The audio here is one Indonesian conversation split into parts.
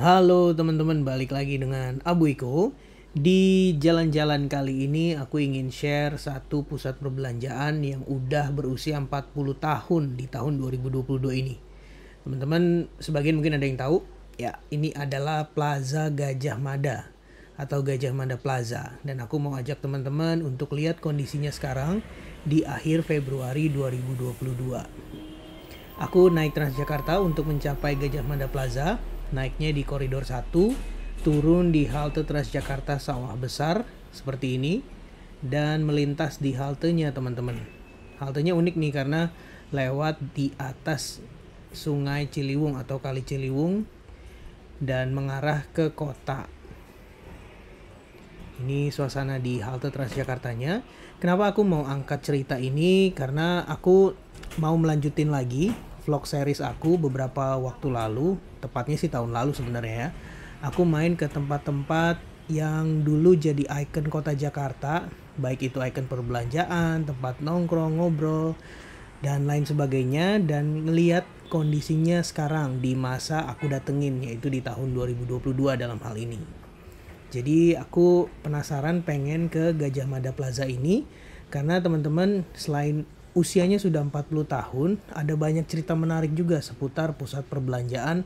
Halo teman-teman, balik lagi dengan Abu Iko. Di jalan-jalan kali ini aku ingin share satu pusat perbelanjaan yang udah berusia 40 tahun di tahun 2022 ini. Teman-teman, sebagian mungkin ada yang tahu, ya ini adalah Plaza Gajah Mada atau Gajah Mada Plaza. Dan aku mau ajak teman-teman untuk lihat kondisinya sekarang di akhir Februari 2022. Aku naik Transjakarta untuk mencapai Gajah Mada Plaza naiknya di koridor 1, turun di halte Transjakarta Sawah Besar seperti ini, dan melintas di haltenya teman-teman. Haltenya unik nih karena lewat di atas sungai Ciliwung atau kali Ciliwung dan mengarah ke kota. Ini suasana di halte Transjakartanya. Kenapa aku mau angkat cerita ini? Karena aku mau melanjutin lagi vlog series aku beberapa waktu lalu, tepatnya sih tahun lalu sebenarnya ya. Aku main ke tempat-tempat yang dulu jadi ikon kota Jakarta, baik itu ikon perbelanjaan, tempat nongkrong, ngobrol, dan lain sebagainya dan ngeliat kondisinya sekarang di masa aku datengin yaitu di tahun 2022 dalam hal ini. Jadi aku penasaran pengen ke Gajah Mada Plaza ini karena teman-teman selain usianya sudah 40 tahun, ada banyak cerita menarik juga seputar pusat perbelanjaan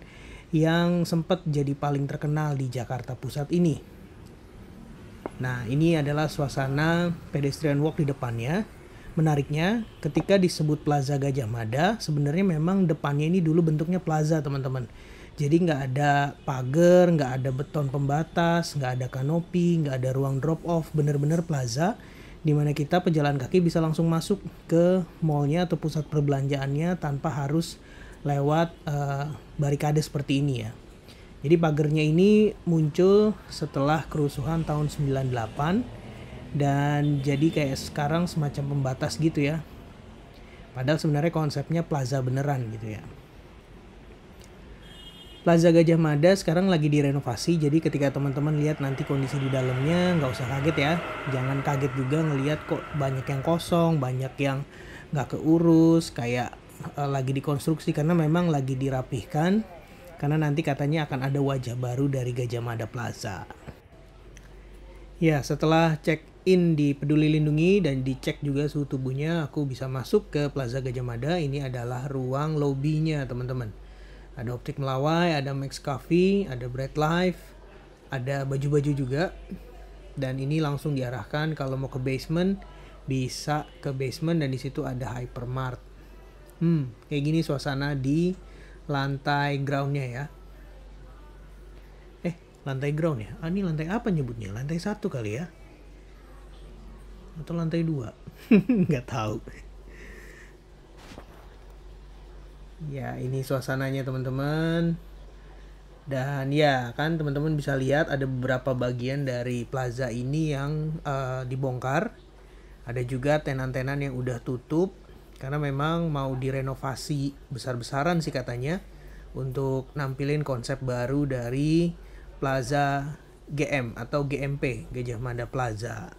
yang sempat jadi paling terkenal di Jakarta Pusat ini. Nah, ini adalah suasana pedestrian walk di depannya. Menariknya, ketika disebut Plaza Gajah Mada, sebenarnya memang depannya ini dulu bentuknya plaza, teman-teman. Jadi nggak ada pagar, nggak ada beton pembatas, nggak ada kanopi, nggak ada ruang drop off, bener-bener plaza di mana kita pejalan kaki bisa langsung masuk ke mallnya atau pusat perbelanjaannya tanpa harus lewat uh, barikade seperti ini ya. Jadi pagernya ini muncul setelah kerusuhan tahun 98 dan jadi kayak sekarang semacam pembatas gitu ya. Padahal sebenarnya konsepnya plaza beneran gitu ya. Plaza Gajah Mada sekarang lagi direnovasi, jadi ketika teman-teman lihat nanti kondisi di dalamnya, nggak usah kaget ya. Jangan kaget juga ngelihat kok banyak yang kosong, banyak yang nggak keurus, kayak uh, lagi dikonstruksi karena memang lagi dirapihkan. Karena nanti katanya akan ada wajah baru dari Gajah Mada Plaza. Ya, setelah cek in di Peduli Lindungi dan dicek juga suhu tubuhnya, aku bisa masuk ke Plaza Gajah Mada. Ini adalah ruang lobbynya, teman-teman. Ada optik melawai, ada Max Coffee, ada Bread Life, ada baju-baju juga. Dan ini langsung diarahkan kalau mau ke basement bisa ke basement dan di situ ada hypermart. Hmm, kayak gini suasana di lantai groundnya ya. Eh, lantai ground ya? Ah, ini lantai apa nyebutnya? Lantai satu kali ya? Atau lantai dua? Nggak tahu. ya ini suasananya teman-teman dan ya kan teman-teman bisa lihat ada beberapa bagian dari plaza ini yang uh, dibongkar ada juga tenan-tenan yang udah tutup karena memang mau direnovasi besar-besaran sih katanya untuk nampilin konsep baru dari plaza GM atau GMP Gajah Mada Plaza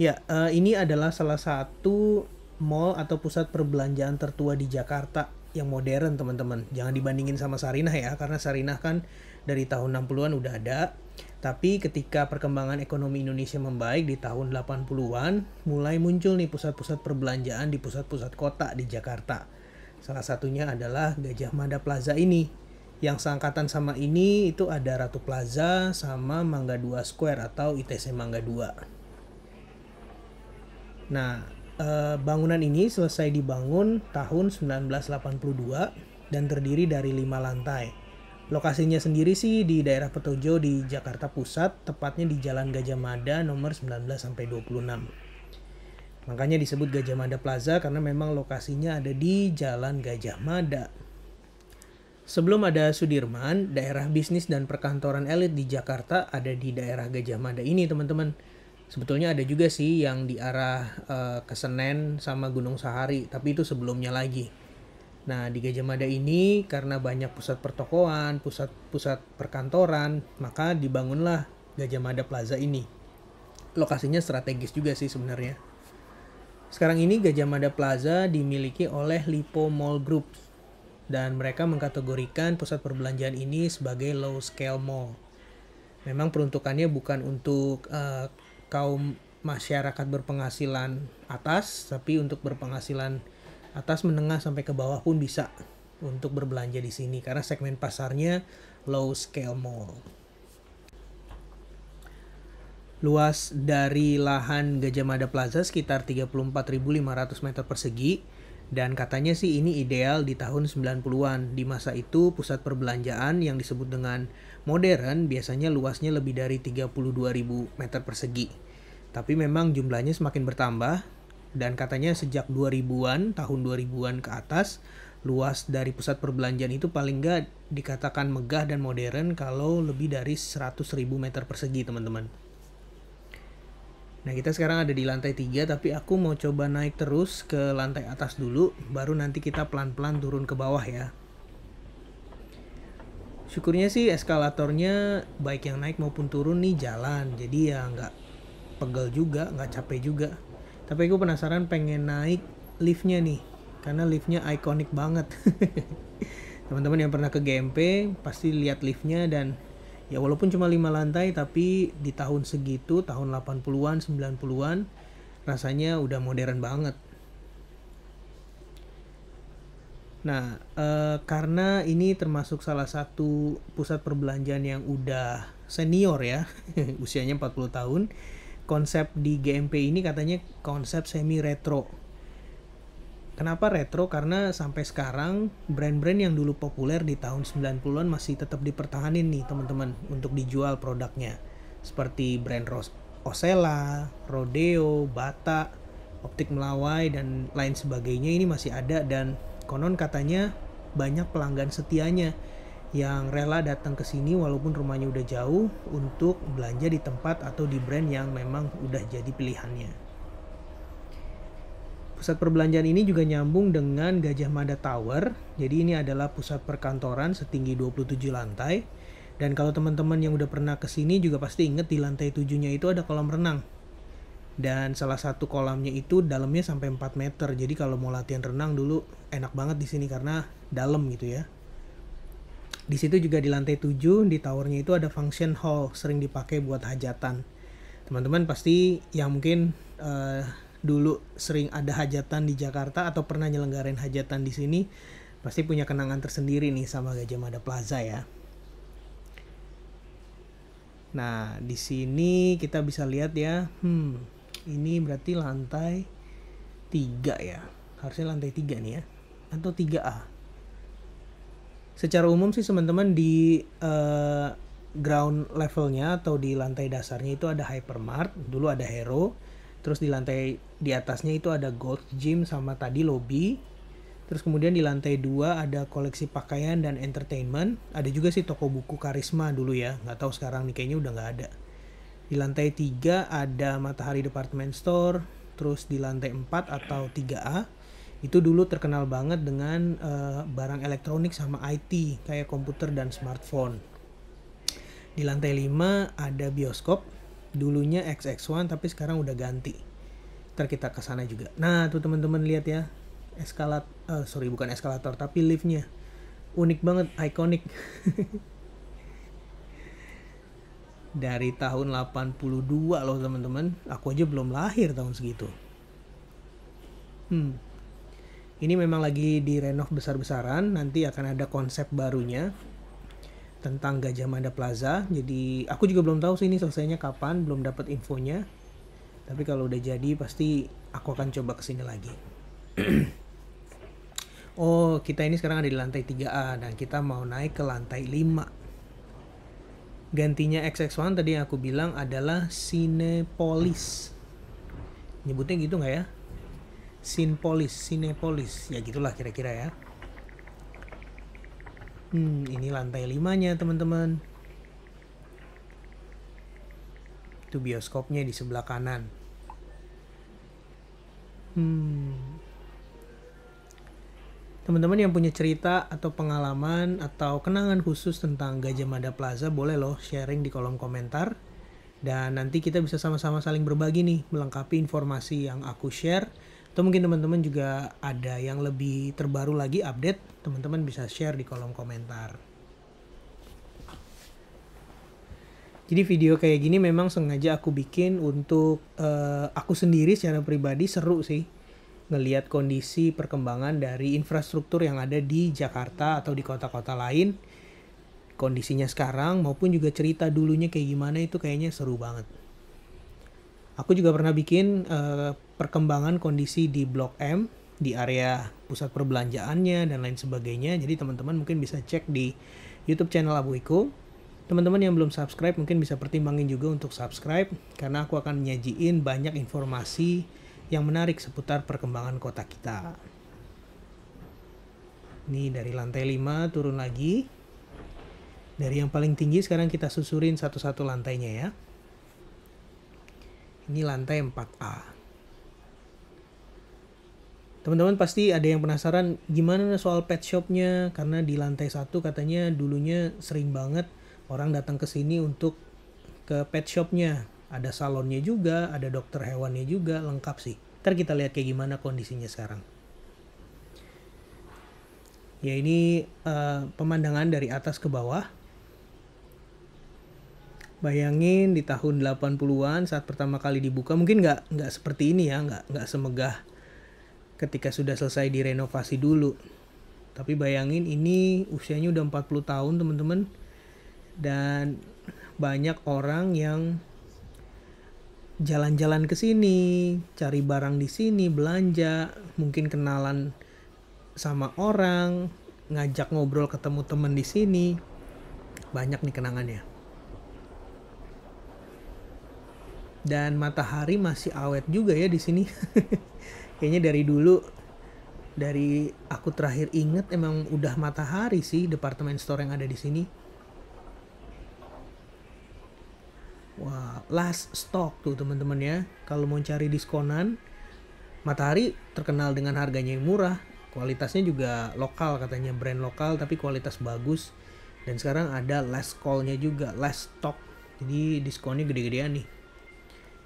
ya uh, ini adalah salah satu mall atau pusat perbelanjaan tertua di Jakarta yang modern teman-teman. Jangan dibandingin sama Sarinah ya, karena Sarinah kan dari tahun 60-an udah ada. Tapi ketika perkembangan ekonomi Indonesia membaik di tahun 80-an, mulai muncul nih pusat-pusat perbelanjaan di pusat-pusat kota di Jakarta. Salah satunya adalah Gajah Mada Plaza ini. Yang seangkatan sama ini itu ada Ratu Plaza sama Mangga 2 Square atau ITC Mangga 2. Nah, Eh, bangunan ini selesai dibangun tahun 1982 dan terdiri dari lima lantai. Lokasinya sendiri sih di daerah Petojo di Jakarta Pusat, tepatnya di Jalan Gajah Mada nomor 19 sampai 26. Makanya disebut Gajah Mada Plaza karena memang lokasinya ada di Jalan Gajah Mada. Sebelum ada Sudirman, daerah bisnis dan perkantoran elit di Jakarta ada di daerah Gajah Mada ini, teman-teman sebetulnya ada juga sih yang di arah uh, ke Senen sama Gunung Sahari, tapi itu sebelumnya lagi. Nah, di Gajah Mada ini karena banyak pusat pertokoan, pusat-pusat perkantoran, maka dibangunlah Gajah Mada Plaza ini. Lokasinya strategis juga sih sebenarnya. Sekarang ini Gajah Mada Plaza dimiliki oleh Lipo Mall Group dan mereka mengkategorikan pusat perbelanjaan ini sebagai low scale mall. Memang peruntukannya bukan untuk uh, kaum masyarakat berpenghasilan atas, tapi untuk berpenghasilan atas menengah sampai ke bawah pun bisa untuk berbelanja di sini karena segmen pasarnya low scale mall. Luas dari lahan Gajah Mada Plaza sekitar 34.500 meter persegi dan katanya sih ini ideal di tahun 90-an. Di masa itu pusat perbelanjaan yang disebut dengan modern biasanya luasnya lebih dari 32.000 meter persegi. Tapi memang jumlahnya semakin bertambah dan katanya sejak 2000-an, tahun 2000-an ke atas luas dari pusat perbelanjaan itu paling nggak dikatakan megah dan modern kalau lebih dari 100.000 meter persegi teman-teman. Nah kita sekarang ada di lantai 3 tapi aku mau coba naik terus ke lantai atas dulu baru nanti kita pelan-pelan turun ke bawah ya. Syukurnya sih eskalatornya baik yang naik maupun turun nih jalan jadi ya nggak pegel juga nggak capek juga. Tapi aku penasaran pengen naik liftnya nih karena liftnya ikonik banget. Teman-teman yang pernah ke GMP pasti lihat liftnya dan ya walaupun cuma lima lantai tapi di tahun segitu tahun 80-an 90-an rasanya udah modern banget Nah, eh, karena ini termasuk salah satu pusat perbelanjaan yang udah senior ya, usianya 40 tahun, konsep di GMP ini katanya konsep semi retro. Kenapa retro? Karena sampai sekarang brand-brand yang dulu populer di tahun 90-an masih tetap dipertahanin nih teman-teman untuk dijual produknya. Seperti brand Ros Osela, Rodeo, Bata, Optik Melawai, dan lain sebagainya ini masih ada dan konon katanya banyak pelanggan setianya yang rela datang ke sini walaupun rumahnya udah jauh untuk belanja di tempat atau di brand yang memang udah jadi pilihannya. Pusat perbelanjaan ini juga nyambung dengan Gajah Mada Tower. Jadi ini adalah pusat perkantoran setinggi 27 lantai. Dan kalau teman-teman yang udah pernah ke sini juga pasti inget di lantai tujuhnya itu ada kolam renang. Dan salah satu kolamnya itu dalamnya sampai 4 meter. Jadi kalau mau latihan renang dulu enak banget di sini karena dalam gitu ya. Di situ juga di lantai tujuh di towernya itu ada function hall sering dipakai buat hajatan. Teman-teman pasti yang mungkin uh, dulu sering ada hajatan di Jakarta atau pernah nyelenggarain hajatan di sini pasti punya kenangan tersendiri nih sama Gajah Mada Plaza ya. Nah, di sini kita bisa lihat ya. Hmm, ini berarti lantai tiga ya. Harusnya lantai tiga nih ya. Atau 3A. Secara umum sih teman-teman di uh, ground levelnya atau di lantai dasarnya itu ada Hypermart, dulu ada Hero, terus di lantai di atasnya itu ada gold gym sama tadi lobby terus kemudian di lantai dua ada koleksi pakaian dan entertainment ada juga sih toko buku karisma dulu ya nggak tahu sekarang nih kayaknya udah nggak ada di lantai tiga ada Matahari Department Store terus di lantai 4 atau 3A itu dulu terkenal banget dengan uh, barang elektronik sama IT kayak komputer dan smartphone di lantai 5 ada bioskop dulunya XX1 tapi sekarang udah ganti ntar kita ke sana juga nah tuh teman-teman lihat ya eskalator, uh, eh, sorry bukan eskalator tapi liftnya unik banget ikonik dari tahun 82 loh teman-teman aku aja belum lahir tahun segitu hmm ini memang lagi direnov besar-besaran nanti akan ada konsep barunya tentang Gajah Mada Plaza. Jadi aku juga belum tahu sih ini selesainya kapan, belum dapat infonya. Tapi kalau udah jadi pasti aku akan coba kesini lagi. oh, kita ini sekarang ada di lantai 3A dan kita mau naik ke lantai 5. Gantinya XX1 tadi yang aku bilang adalah Cinepolis. Nyebutnya gitu nggak ya? Sinpolis, Cinepolis. Ya gitulah kira-kira ya. Hmm, ini lantai limanya teman-teman. Itu bioskopnya di sebelah kanan. Hmm. Teman-teman yang punya cerita atau pengalaman atau kenangan khusus tentang Gajah Mada Plaza boleh loh sharing di kolom komentar. Dan nanti kita bisa sama-sama saling berbagi nih, melengkapi informasi yang aku share atau mungkin teman-teman juga ada yang lebih terbaru lagi update teman-teman bisa share di kolom komentar jadi video kayak gini memang sengaja aku bikin untuk uh, aku sendiri secara pribadi seru sih ngeliat kondisi perkembangan dari infrastruktur yang ada di Jakarta atau di kota-kota lain kondisinya sekarang maupun juga cerita dulunya kayak gimana itu kayaknya seru banget Aku juga pernah bikin uh, perkembangan kondisi di Blok M di area pusat perbelanjaannya dan lain sebagainya. Jadi teman-teman mungkin bisa cek di YouTube channel Abu Iko. Teman-teman yang belum subscribe mungkin bisa pertimbangin juga untuk subscribe karena aku akan nyajiin banyak informasi yang menarik seputar perkembangan kota kita. Ini dari lantai 5 turun lagi. Dari yang paling tinggi sekarang kita susurin satu-satu lantainya ya. Ini lantai 4A. Teman-teman pasti ada yang penasaran gimana soal pet shopnya karena di lantai satu katanya dulunya sering banget orang datang ke sini untuk ke pet shopnya. Ada salonnya juga, ada dokter hewannya juga, lengkap sih. Ntar kita lihat kayak gimana kondisinya sekarang. Ya ini uh, pemandangan dari atas ke bawah. Bayangin di tahun 80-an saat pertama kali dibuka mungkin nggak nggak seperti ini ya, nggak nggak semegah ketika sudah selesai direnovasi dulu. Tapi bayangin ini usianya udah 40 tahun teman-teman dan banyak orang yang jalan-jalan ke sini, cari barang di sini, belanja, mungkin kenalan sama orang, ngajak ngobrol ketemu temen di sini. Banyak nih kenangannya. dan matahari masih awet juga ya di sini kayaknya dari dulu dari aku terakhir inget emang udah matahari sih departemen store yang ada di sini wah last stock tuh teman-teman ya kalau mau cari diskonan matahari terkenal dengan harganya yang murah kualitasnya juga lokal katanya brand lokal tapi kualitas bagus dan sekarang ada last call-nya juga last stock jadi diskonnya gede-gedean nih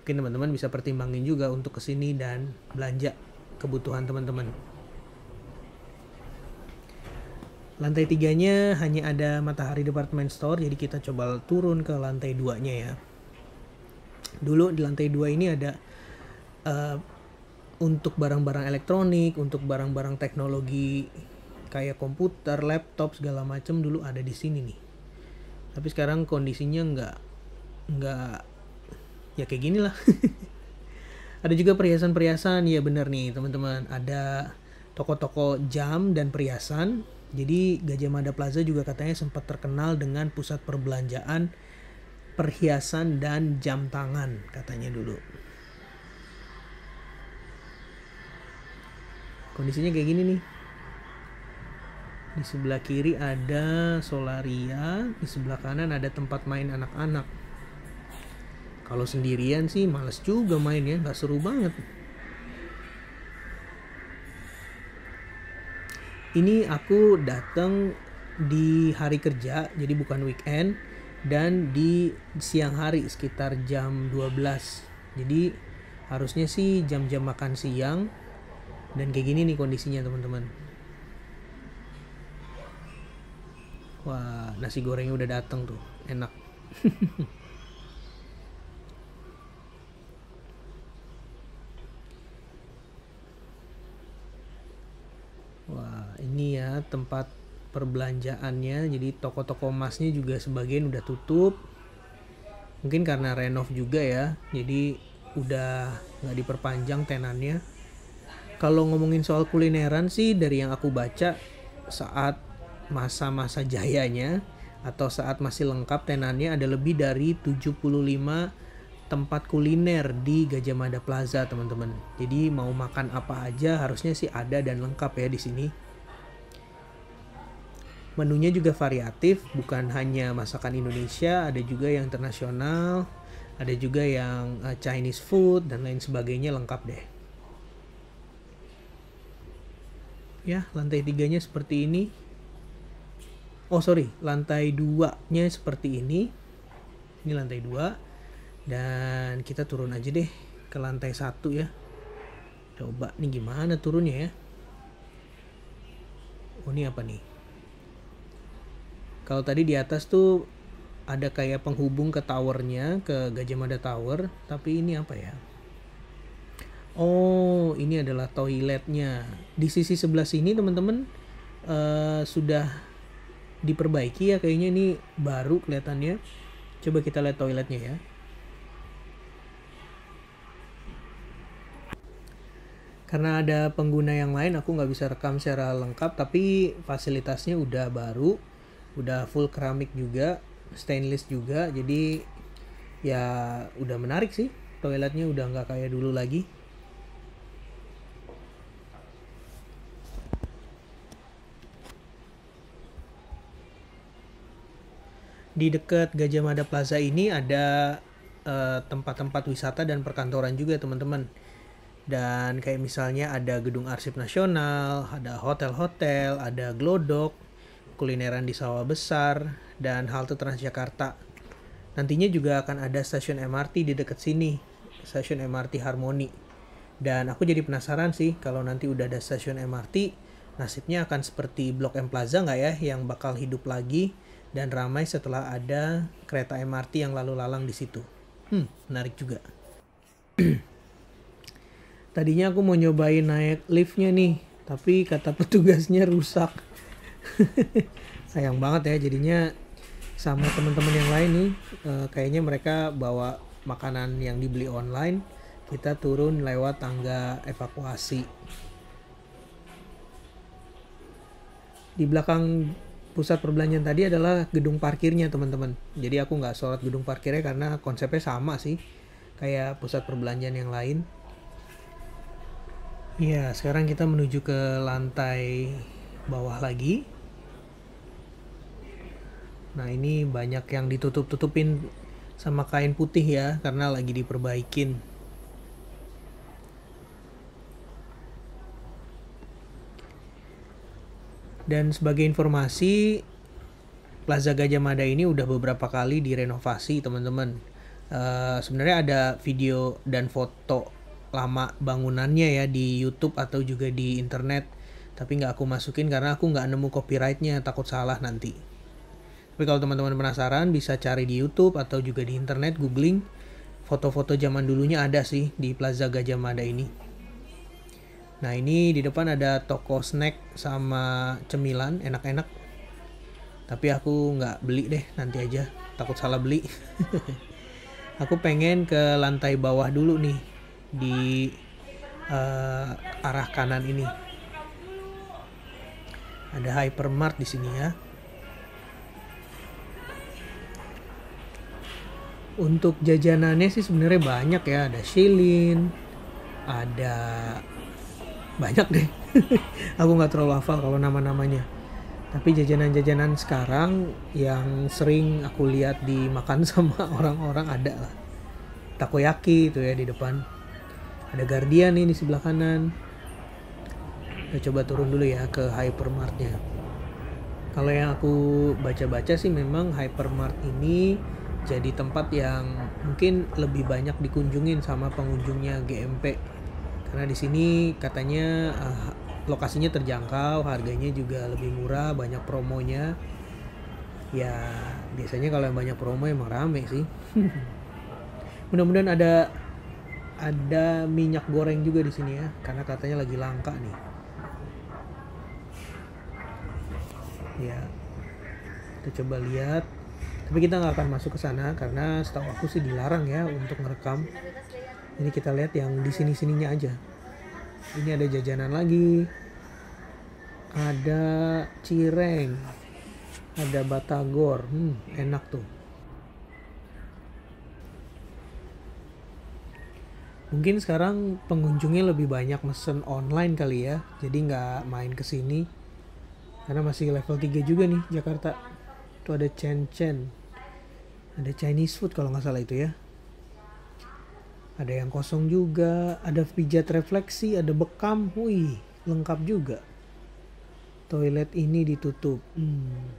mungkin teman-teman bisa pertimbangin juga untuk kesini dan belanja kebutuhan teman-teman. Lantai tiganya hanya ada Matahari Department Store, jadi kita coba turun ke lantai duanya ya. Dulu di lantai dua ini ada uh, untuk barang-barang elektronik, untuk barang-barang teknologi kayak komputer, laptop segala macam dulu ada di sini nih. Tapi sekarang kondisinya nggak nggak ya kayak gini lah ada juga perhiasan-perhiasan ya bener nih teman-teman ada toko-toko jam dan perhiasan jadi Gajah Mada Plaza juga katanya sempat terkenal dengan pusat perbelanjaan perhiasan dan jam tangan katanya dulu kondisinya kayak gini nih di sebelah kiri ada solaria di sebelah kanan ada tempat main anak-anak kalau sendirian sih males juga mainnya nggak seru banget ini aku datang di hari kerja jadi bukan weekend dan di siang hari sekitar jam 12 jadi harusnya sih jam-jam makan siang dan kayak gini nih kondisinya teman-teman wah nasi gorengnya udah datang tuh enak ini ya tempat perbelanjaannya jadi toko-toko emasnya juga sebagian udah tutup mungkin karena renov juga ya jadi udah nggak diperpanjang tenannya kalau ngomongin soal kulineran sih dari yang aku baca saat masa-masa jayanya atau saat masih lengkap tenannya ada lebih dari 75 tempat kuliner di Gajah Mada Plaza teman-teman. Jadi mau makan apa aja harusnya sih ada dan lengkap ya di sini. Menunya juga variatif, bukan hanya masakan Indonesia, ada juga yang internasional, ada juga yang uh, Chinese food dan lain sebagainya lengkap deh. Ya, lantai tiganya seperti ini. Oh sorry, lantai duanya seperti ini. Ini lantai dua dan kita turun aja deh ke lantai satu ya. Coba nih gimana turunnya ya? Oh ini apa nih? Kalau tadi di atas tuh ada kayak penghubung ke towernya, ke Gajah Mada Tower, tapi ini apa ya? Oh, ini adalah toiletnya. Di sisi sebelah sini teman-teman uh, sudah diperbaiki ya kayaknya ini baru kelihatannya. Coba kita lihat toiletnya ya. karena ada pengguna yang lain aku nggak bisa rekam secara lengkap tapi fasilitasnya udah baru udah full keramik juga stainless juga jadi ya udah menarik sih toiletnya udah nggak kayak dulu lagi di dekat Gajah Mada Plaza ini ada eh, tempat-tempat uh, wisata dan perkantoran juga teman-teman dan kayak misalnya ada gedung arsip nasional ada hotel-hotel ada glodok kulineran di Sawah Besar, dan halte Transjakarta. Nantinya juga akan ada stasiun MRT di dekat sini, stasiun MRT Harmoni. Dan aku jadi penasaran sih kalau nanti udah ada stasiun MRT, nasibnya akan seperti Blok M Plaza nggak ya yang bakal hidup lagi dan ramai setelah ada kereta MRT yang lalu lalang di situ. Hmm, menarik juga. Tadinya aku mau nyobain naik liftnya nih, tapi kata petugasnya rusak. sayang banget ya jadinya sama teman-teman yang lain nih uh, kayaknya mereka bawa makanan yang dibeli online kita turun lewat tangga evakuasi di belakang pusat perbelanjaan tadi adalah gedung parkirnya teman-teman jadi aku nggak sorot gedung parkirnya karena konsepnya sama sih kayak pusat perbelanjaan yang lain ya sekarang kita menuju ke lantai bawah lagi Nah ini banyak yang ditutup-tutupin sama kain putih ya karena lagi diperbaikin. Dan sebagai informasi, Plaza Gajah Mada ini udah beberapa kali direnovasi teman-teman. Uh, Sebenarnya ada video dan foto lama bangunannya ya di YouTube atau juga di internet, tapi nggak aku masukin karena aku nggak nemu copyrightnya, takut salah nanti. Tapi kalau teman-teman penasaran bisa cari di YouTube atau juga di internet googling foto-foto zaman dulunya ada sih di Plaza Gajah Mada ini. Nah ini di depan ada toko snack sama cemilan enak-enak. Tapi aku nggak beli deh nanti aja takut salah beli. aku pengen ke lantai bawah dulu nih di uh, arah kanan ini. Ada hypermart di sini ya. untuk jajanannya sih sebenarnya banyak ya ada shilin ada banyak deh aku nggak terlalu hafal kalau nama-namanya tapi jajanan-jajanan sekarang yang sering aku lihat dimakan sama orang-orang ada lah takoyaki itu ya di depan ada Guardian ini di sebelah kanan kita coba turun dulu ya ke hypermartnya kalau yang aku baca-baca sih memang hypermart ini jadi tempat yang mungkin lebih banyak dikunjungin sama pengunjungnya GMP karena di sini katanya uh, lokasinya terjangkau harganya juga lebih murah banyak promonya ya biasanya kalau yang banyak promo emang rame sih mudah-mudahan ada ada minyak goreng juga di sini ya karena katanya lagi langka nih ya kita coba lihat tapi kita nggak akan masuk ke sana karena setahu aku sih dilarang ya untuk merekam ini kita lihat yang di sini sininya aja ini ada jajanan lagi ada cireng ada batagor hmm, enak tuh mungkin sekarang pengunjungnya lebih banyak mesen online kali ya jadi nggak main ke sini karena masih level 3 juga nih Jakarta itu ada Chen Chen. Ada Chinese food kalau nggak salah itu ya. Ada yang kosong juga, ada pijat refleksi, ada bekam, wih, lengkap juga. Toilet ini ditutup. Hmm.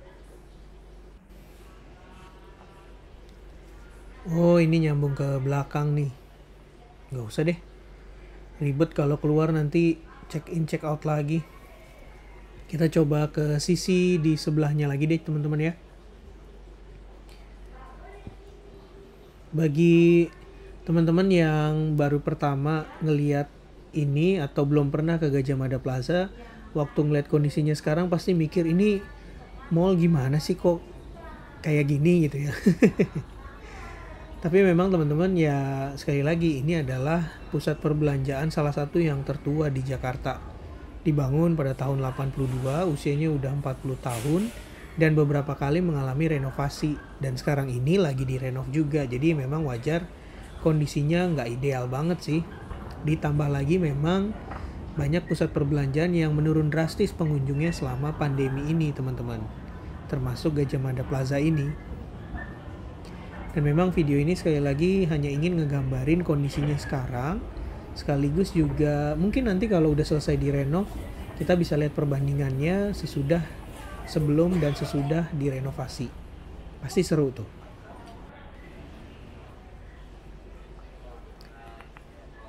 Oh ini nyambung ke belakang nih. nggak usah deh. Ribet kalau keluar nanti check in check out lagi. Kita coba ke sisi di sebelahnya lagi deh teman-teman ya. bagi teman-teman yang baru pertama ngeliat ini atau belum pernah ke Gajah Mada Plaza, waktu ngeliat kondisinya sekarang pasti mikir ini mall gimana sih kok kayak gini gitu ya. Tapi memang teman-teman ya sekali lagi ini adalah pusat perbelanjaan salah satu yang tertua di Jakarta. Dibangun pada tahun 82, usianya udah 40 tahun dan beberapa kali mengalami renovasi dan sekarang ini lagi direnov juga jadi memang wajar kondisinya nggak ideal banget sih ditambah lagi memang banyak pusat perbelanjaan yang menurun drastis pengunjungnya selama pandemi ini teman-teman termasuk Gajah Mada Plaza ini dan memang video ini sekali lagi hanya ingin ngegambarin kondisinya sekarang sekaligus juga mungkin nanti kalau udah selesai direnov kita bisa lihat perbandingannya sesudah sebelum dan sesudah direnovasi. Pasti seru tuh.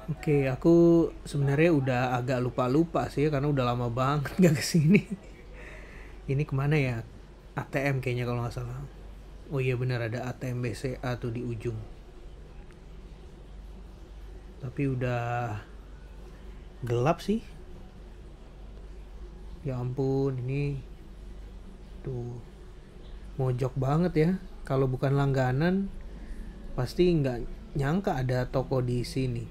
Oke, aku sebenarnya udah agak lupa-lupa sih karena udah lama banget gak kesini. Ini kemana ya? ATM kayaknya kalau nggak salah. Oh iya benar ada ATM BCA tuh di ujung. Tapi udah gelap sih. Ya ampun, ini Aduh, gitu. mojok banget ya. Kalau bukan langganan, pasti nggak nyangka ada toko di sini.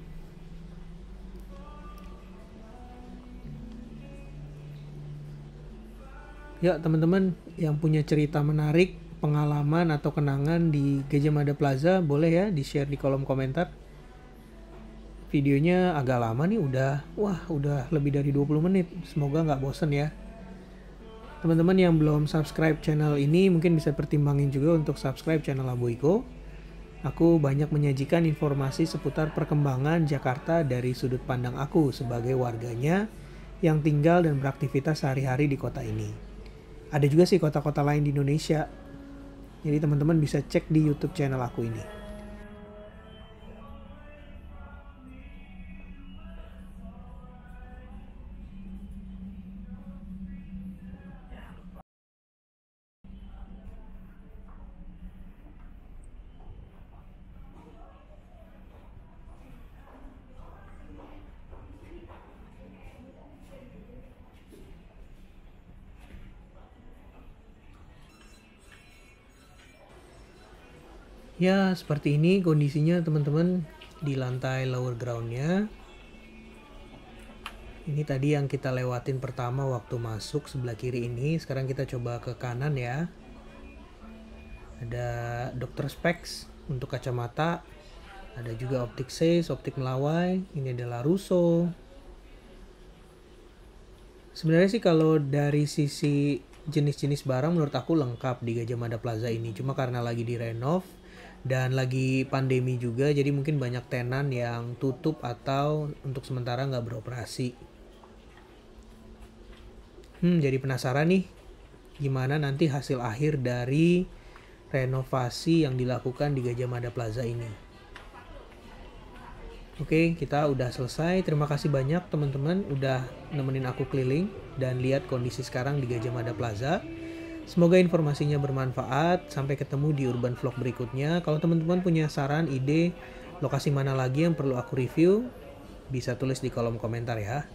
Ya teman-teman yang punya cerita menarik, pengalaman atau kenangan di Gajah Mada Plaza boleh ya di-share di kolom komentar. Videonya agak lama nih udah, wah udah lebih dari 20 menit. Semoga nggak bosen ya teman-teman yang belum subscribe channel ini mungkin bisa pertimbangin juga untuk subscribe channel Aboiko. Aku banyak menyajikan informasi seputar perkembangan Jakarta dari sudut pandang aku sebagai warganya yang tinggal dan beraktivitas sehari-hari di kota ini. Ada juga sih kota-kota lain di Indonesia. Jadi teman-teman bisa cek di YouTube channel aku ini. Ya, seperti ini kondisinya teman-teman di lantai lower groundnya. Ini tadi yang kita lewatin pertama waktu masuk sebelah kiri ini. Sekarang kita coba ke kanan ya. Ada dokter specs untuk kacamata. Ada juga optik seis, optik melawai. Ini adalah russo. Sebenarnya sih kalau dari sisi jenis-jenis barang menurut aku lengkap di Gajah Mada Plaza ini. Cuma karena lagi direnov, dan lagi pandemi juga jadi mungkin banyak tenan yang tutup atau untuk sementara nggak beroperasi hmm jadi penasaran nih gimana nanti hasil akhir dari renovasi yang dilakukan di Gajah Mada Plaza ini Oke, kita udah selesai. Terima kasih banyak teman-teman udah nemenin aku keliling dan lihat kondisi sekarang di Gajah Mada Plaza. Semoga informasinya bermanfaat. Sampai ketemu di Urban Vlog berikutnya. Kalau teman-teman punya saran, ide, lokasi mana lagi yang perlu aku review, bisa tulis di kolom komentar ya.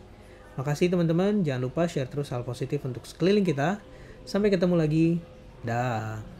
Makasih teman-teman. Jangan lupa share terus hal positif untuk sekeliling kita. Sampai ketemu lagi. Dah.